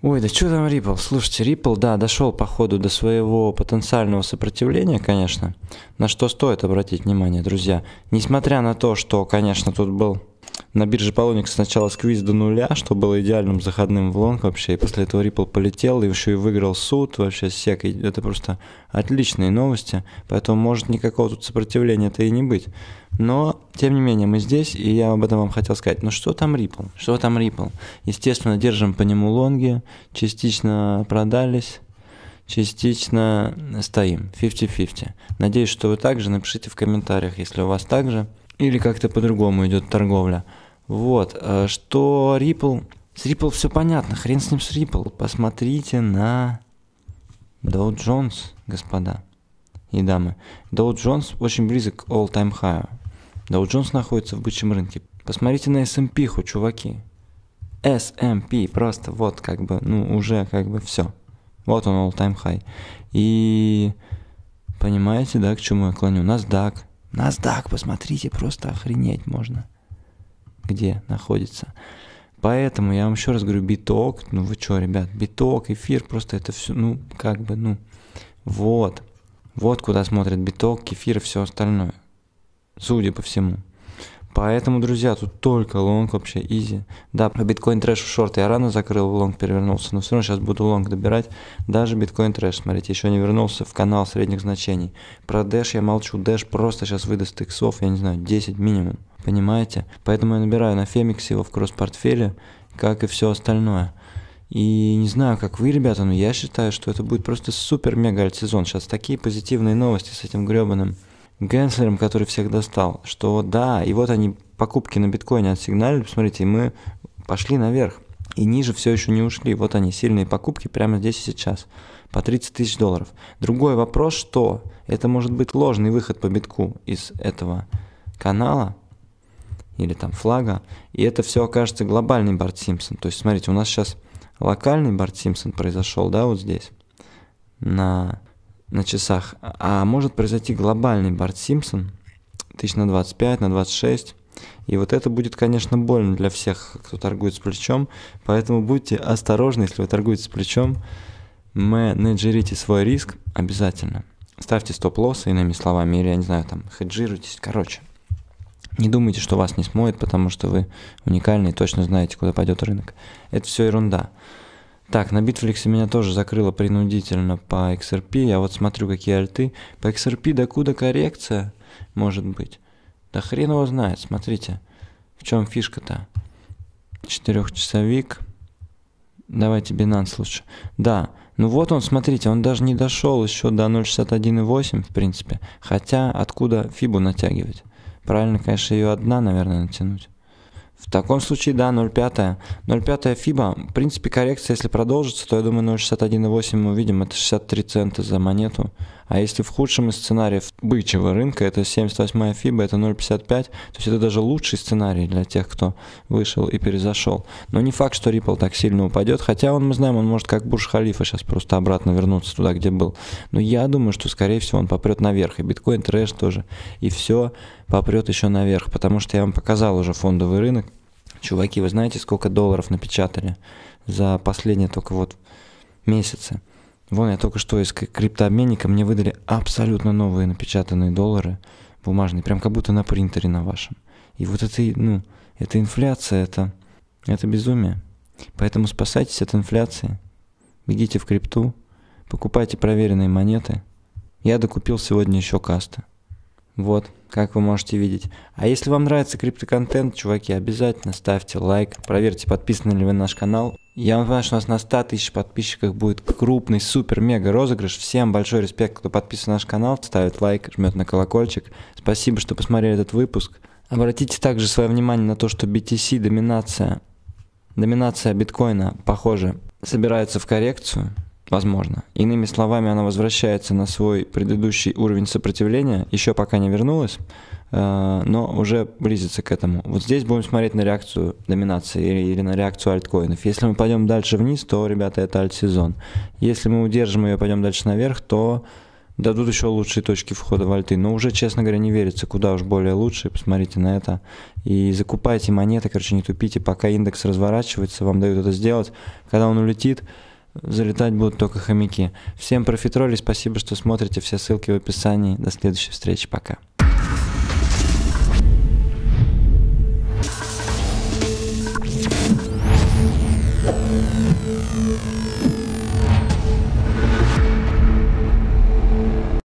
Ой, да что там Ripple? Слушайте, Ripple, да, дошел походу до своего потенциального сопротивления, конечно, на что стоит обратить внимание, друзья. Несмотря на то, что, конечно, тут был на бирже Polonix сначала сквиз до нуля, что было идеальным заходным в лонг вообще, и после этого Ripple полетел, и еще и выиграл суд вообще сек, и это просто отличные новости, поэтому может никакого тут сопротивления-то и не быть. Но, тем не менее, мы здесь, и я об этом вам хотел сказать. Ну что там Ripple? Что там Ripple? Естественно, держим по нему лонги, частично продались, частично стоим. 50-50. Надеюсь, что вы также. Напишите в комментариях, если у вас также или как-то по-другому идет торговля. Вот, э, что Ripple... С Ripple все понятно, хрен с ним с Ripple. Посмотрите на Dow Jones, господа и дамы. Dow Jones очень близок к all-time high. Dow Jones находится в бычьем рынке. Посмотрите на S&P, эм хоть, чуваки. S&P эм просто вот как бы, ну уже как бы все. Вот он all-time high. И понимаете, да, к чему я клоню? NASDAQ, NASDAQ, посмотрите, просто охренеть можно. Где находится. Поэтому я вам еще раз говорю, биток, ну вы что, ребят, биток, эфир, просто это все, ну, как бы, ну, вот. Вот куда смотрит биток, кефир и все остальное. Судя по всему. Поэтому, друзья, тут только лонг вообще изи. Да, по биткоин в шорт я рано закрыл, лонг перевернулся, но все равно сейчас буду лонг добирать. Даже биткоин трэш, смотрите, еще не вернулся в канал средних значений. Про дэш я молчу, дэш просто сейчас выдаст иксов, я не знаю, 10 минимум. Понимаете? Поэтому я набираю на Фемикс его в кросс-портфеле, как и все остальное. И не знаю, как вы, ребята, но я считаю, что это будет просто супер-мега сезон. Сейчас такие позитивные новости с этим гребаным Генслером, который всегда стал, что да, и вот они покупки на биткоине отсигналили, посмотрите, мы пошли наверх, и ниже все еще не ушли, вот они, сильные покупки прямо здесь и сейчас, по 30 тысяч долларов. Другой вопрос, что это может быть ложный выход по битку из этого канала, или там флага, и это все окажется глобальный Барт Симпсон. То есть, смотрите, у нас сейчас локальный Барт Симпсон произошел, да, вот здесь, на на часах, а может произойти глобальный Барт Симпсон, тысяч на 25, на 26, и вот это будет, конечно, больно для всех, кто торгует с плечом, поэтому будьте осторожны, если вы торгуете с плечом, менеджерите свой риск обязательно. Ставьте стоп-лоссы, иными словами, или, я не знаю, там, хеджируйтесь, короче. Не думайте, что вас не смоет, потому что вы уникальны и точно знаете, куда пойдет рынок. Это все ерунда. Так, на битфликсе меня тоже закрыло принудительно по XRP. Я вот смотрю, какие альты. По XRP До куда коррекция, может быть. Да хрен его знает, смотрите. В чем фишка-то? Четырехчасовик. Давайте Binance лучше. Да, ну вот он, смотрите, он даже не дошел еще до 0.61.8, в принципе. Хотя откуда фибу натягивать? Правильно, конечно, ее одна, наверное, натянуть. В таком случае, да, 0,5. 0,5 FIBA. В принципе, коррекция, если продолжится, то я думаю, 0,61,8 мы увидим. Это 63 цента за монету. А если в худшем из сценариев бычьего рынка, это 78 FIBA, это 0,55, то есть это даже лучший сценарий для тех, кто вышел и перезашел. Но не факт, что Ripple так сильно упадет, хотя он, мы знаем, он может как Бурж Халифа сейчас просто обратно вернуться туда, где был. Но я думаю, что, скорее всего, он попрет наверх, и биткоин трэш тоже, и все попрет еще наверх, потому что я вам показал уже фондовый рынок, Чуваки, вы знаете, сколько долларов напечатали за последние только вот месяцы? Вон, я только что из криптообменника мне выдали абсолютно новые напечатанные доллары бумажные, прям как будто на принтере на вашем. И вот это, ну, это инфляция, это, это безумие. Поэтому спасайтесь от инфляции, бегите в крипту, покупайте проверенные монеты. Я докупил сегодня еще касты. Вот, как вы можете видеть. А если вам нравится криптоконтент, чуваки, обязательно ставьте лайк, проверьте, подписаны ли вы на наш канал. Я понимаю, что у нас на 100 тысяч подписчиков будет крупный супер-мега розыгрыш. Всем большой респект, кто подписан на наш канал, ставит лайк, жмет на колокольчик. Спасибо, что посмотрели этот выпуск. Обратите также свое внимание на то, что BTC доминация, доминация биткоина, похоже, собирается в коррекцию. Возможно. Иными словами, она возвращается на свой предыдущий уровень сопротивления, еще пока не вернулась, э, но уже близится к этому. Вот здесь будем смотреть на реакцию доминации или, или на реакцию альткоинов. Если мы пойдем дальше вниз, то, ребята, это альт-сезон. Если мы удержим ее, пойдем дальше наверх, то дадут еще лучшие точки входа в альты. Но уже, честно говоря, не верится, куда уж более лучшие, посмотрите на это. И закупайте монеты, короче, не тупите, пока индекс разворачивается, вам дают это сделать. Когда он улетит, залетать будут только хомяки. Всем профитроли, спасибо, что смотрите, все ссылки в описании. До следующей встречи, пока.